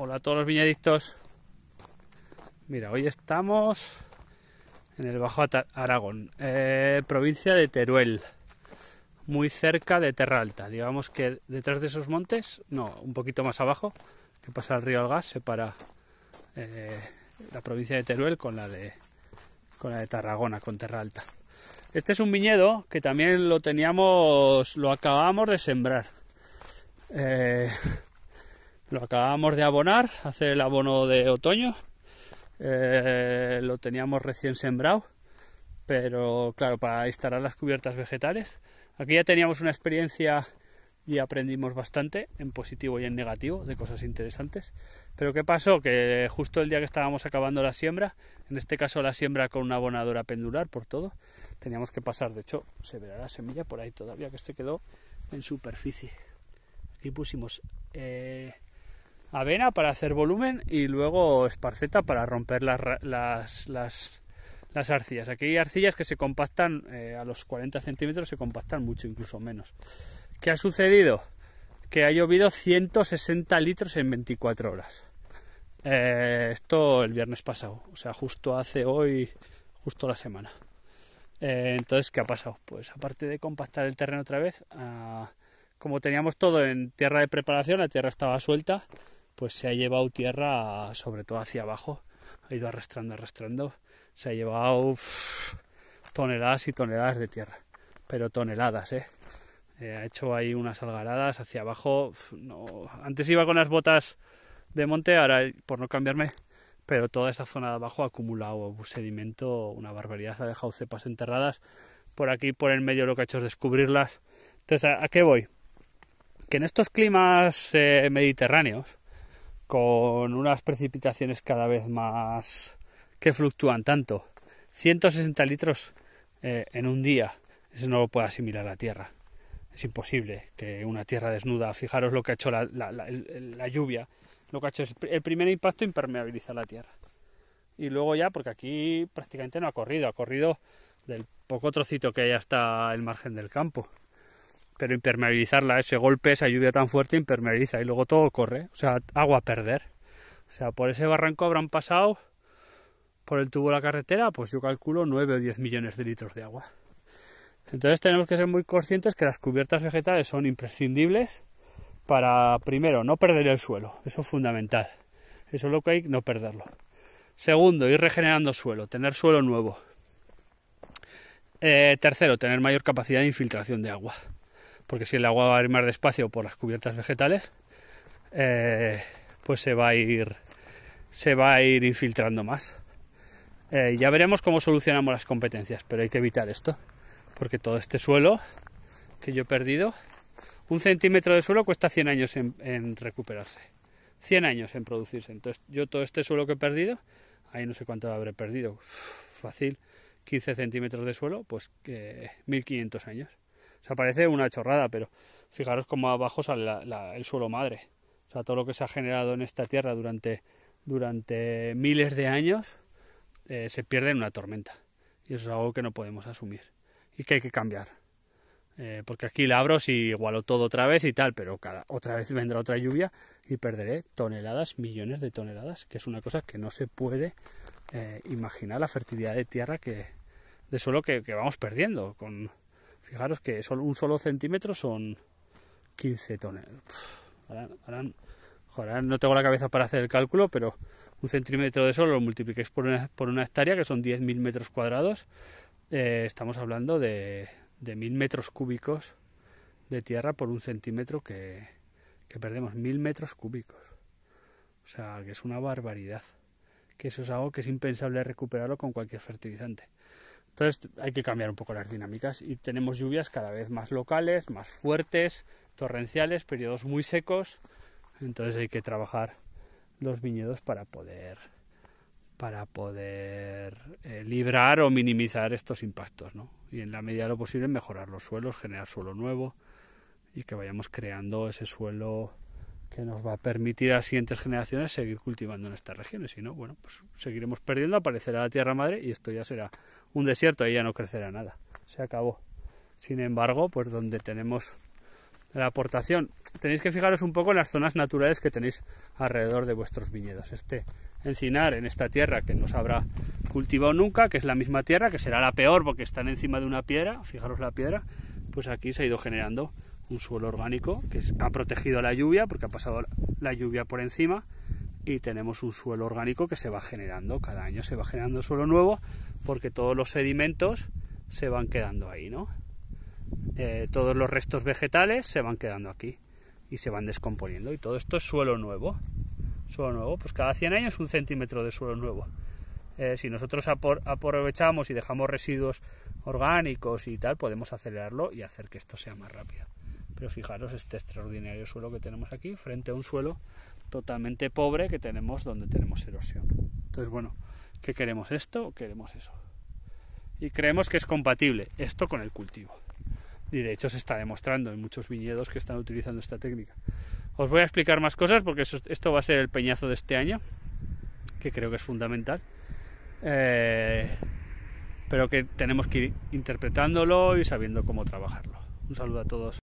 Hola a todos los viñedictos, Mira, hoy estamos en el Bajo Aragón, eh, provincia de Teruel, muy cerca de Terralta. Digamos que detrás de esos montes, no, un poquito más abajo, que pasa el río Algas, separa eh, la provincia de Teruel con la de, la de Tarragona, con Terralta. Este es un viñedo que también lo teníamos, lo acabamos de sembrar. Eh, lo acabamos de abonar, hacer el abono de otoño. Eh, lo teníamos recién sembrado, pero claro, para instalar las cubiertas vegetales. Aquí ya teníamos una experiencia y aprendimos bastante, en positivo y en negativo, de cosas interesantes. Pero ¿qué pasó? Que justo el día que estábamos acabando la siembra, en este caso la siembra con una abonadora pendular por todo, teníamos que pasar, de hecho, se verá la semilla por ahí todavía que se quedó en superficie. Aquí pusimos eh, avena para hacer volumen y luego esparceta para romper las, las, las, arcillas. Aquí hay arcillas que se compactan eh, a los 40 centímetros, se compactan mucho, incluso menos. ¿Qué ha sucedido? Que ha llovido 160 litros en 24 horas. Eh, esto el viernes pasado, o sea, justo hace hoy, justo la semana. Eh, entonces, ¿qué ha pasado? Pues aparte de compactar el terreno otra vez, ah, como teníamos todo en tierra de preparación, la tierra estaba suelta, pues se ha llevado tierra sobre todo hacia abajo, ha ido arrastrando, arrastrando, se ha llevado toneladas y toneladas de tierra, pero toneladas, ¿eh? eh ha hecho ahí unas algaradas hacia abajo. No, antes iba con las botas de monte, ahora por no cambiarme, pero toda esa zona de abajo ha acumulado sedimento, una barbaridad, ha dejado cepas enterradas. Por aquí, por el medio, lo que ha hecho es descubrirlas. Entonces, ¿a, qué voy? Que en estos climas eh, mediterráneos, con unas precipitaciones cada vez más que fluctúan tanto. 160 litros eh, en un día, eso no lo puede asimilar la Tierra. Es imposible que una Tierra desnuda, fijaros lo que ha hecho la, la lluvia, lo que ha hecho es el primer impacto impermeabiliza la Tierra. Y luego ya, porque aquí prácticamente no ha corrido, ha corrido del poco trocito que hay hasta el margen del campo pero impermeabilizarla, ¿eh? ese golpe, esa lluvia tan fuerte impermeabiliza y luego todo corre, o sea, agua a perder. O sea, por ese barranco habrán pasado por el tubo de la carretera, pues yo calculo 9 o 10 millones de litros de agua. Entonces tenemos que ser muy conscientes que las cubiertas vegetales son imprescindibles para, primero, no perder el suelo, eso es fundamental. Eso es lo que hay, no perderlo. Segundo, ir regenerando suelo, tener suelo nuevo. Eh, tercero, tener mayor capacidad de infiltración de agua porque si el agua va a ir más despacio por las cubiertas vegetales, eh, pues se va a ir, se va a ir infiltrando más. Eh, ya veremos cómo solucionamos las competencias, pero hay que evitar esto, porque todo este suelo que yo he perdido, un centímetro de suelo cuesta 100 años en, recuperarse, 100 años en producirse. Entonces yo todo este suelo que he perdido, ahí no sé cuánto habré perdido, fácil, 15 centímetros de suelo, pues 1500 años. O sea, parece una chorrada, pero fijaros cómo abajo sale el suelo madre. O sea, todo lo que se ha generado en esta tierra durante, durante miles de años eh, se pierde en una tormenta. Y eso es algo que no podemos asumir y que hay que cambiar. Eh, porque aquí labros y igualo todo otra vez y tal, pero cada, otra vez vendrá otra lluvia y perderé toneladas, millones de toneladas, que es una cosa que no se puede eh, imaginar la fertilidad de tierra que, de suelo que, que vamos perdiendo con, Fijaros que solo un solo centímetro son 15 toneladas. Ahora, no tengo la cabeza para hacer el cálculo, pero un centímetro de eso lo multipliquéis por una, hectárea, que son 10.000 metros cuadrados. Eh, estamos hablando de, de 1.000 metros cúbicos de tierra por un centímetro que, que perdemos. 1.000 metros cúbicos. O sea, que es una barbaridad. Que eso es algo que es impensable recuperarlo con cualquier fertilizante. Entonces hay que cambiar un poco las dinámicas y tenemos lluvias cada vez más locales, más fuertes, torrenciales, periodos muy secos. Entonces hay que trabajar los viñedos para poder para poder eh, librar o minimizar estos impactos, ¿no? Y en la medida de lo posible mejorar los suelos, generar suelo nuevo y que vayamos creando ese suelo que nos va a permitir a las siguientes generaciones seguir cultivando en estas regiones. Si no, bueno, pues seguiremos perdiendo, aparecerá la tierra madre y esto ya será un desierto, ahí ya no crecerá nada. Se acabó. Sin embargo, pues donde tenemos la aportación, tenéis que fijaros un poco en las zonas naturales que tenéis alrededor de vuestros viñedos. Este encinar en esta tierra que no se habrá cultivado nunca, que es la misma tierra, que será la peor porque están encima de una piedra, fijaros la piedra, pues aquí se ha ido generando un suelo orgánico que ha protegido la lluvia porque ha pasado la lluvia por encima y tenemos un suelo orgánico que se va generando, cada año se va generando suelo nuevo porque todos los sedimentos se van quedando ahí, ¿no? Eh, todos los restos vegetales se van quedando aquí y se van descomponiendo y todo esto es suelo nuevo. Suelo nuevo, pues cada 100 años un centímetro de suelo nuevo. Eh, si nosotros aprovechamos y dejamos residuos orgánicos y tal, podemos acelerarlo y hacer que esto sea más rápido. Pero fijaros este extraordinario suelo que tenemos aquí frente a un suelo totalmente pobre que tenemos donde tenemos erosión. Entonces, bueno, ¿qué queremos esto queremos eso? Y creemos que es compatible esto con el cultivo. Y de hecho se está demostrando en muchos viñedos que están utilizando esta técnica. Os voy a explicar más cosas porque esto va a ser el peñazo de este año, que creo que es fundamental. Eh, pero que tenemos que ir interpretándolo y sabiendo cómo trabajarlo. Un saludo a todos.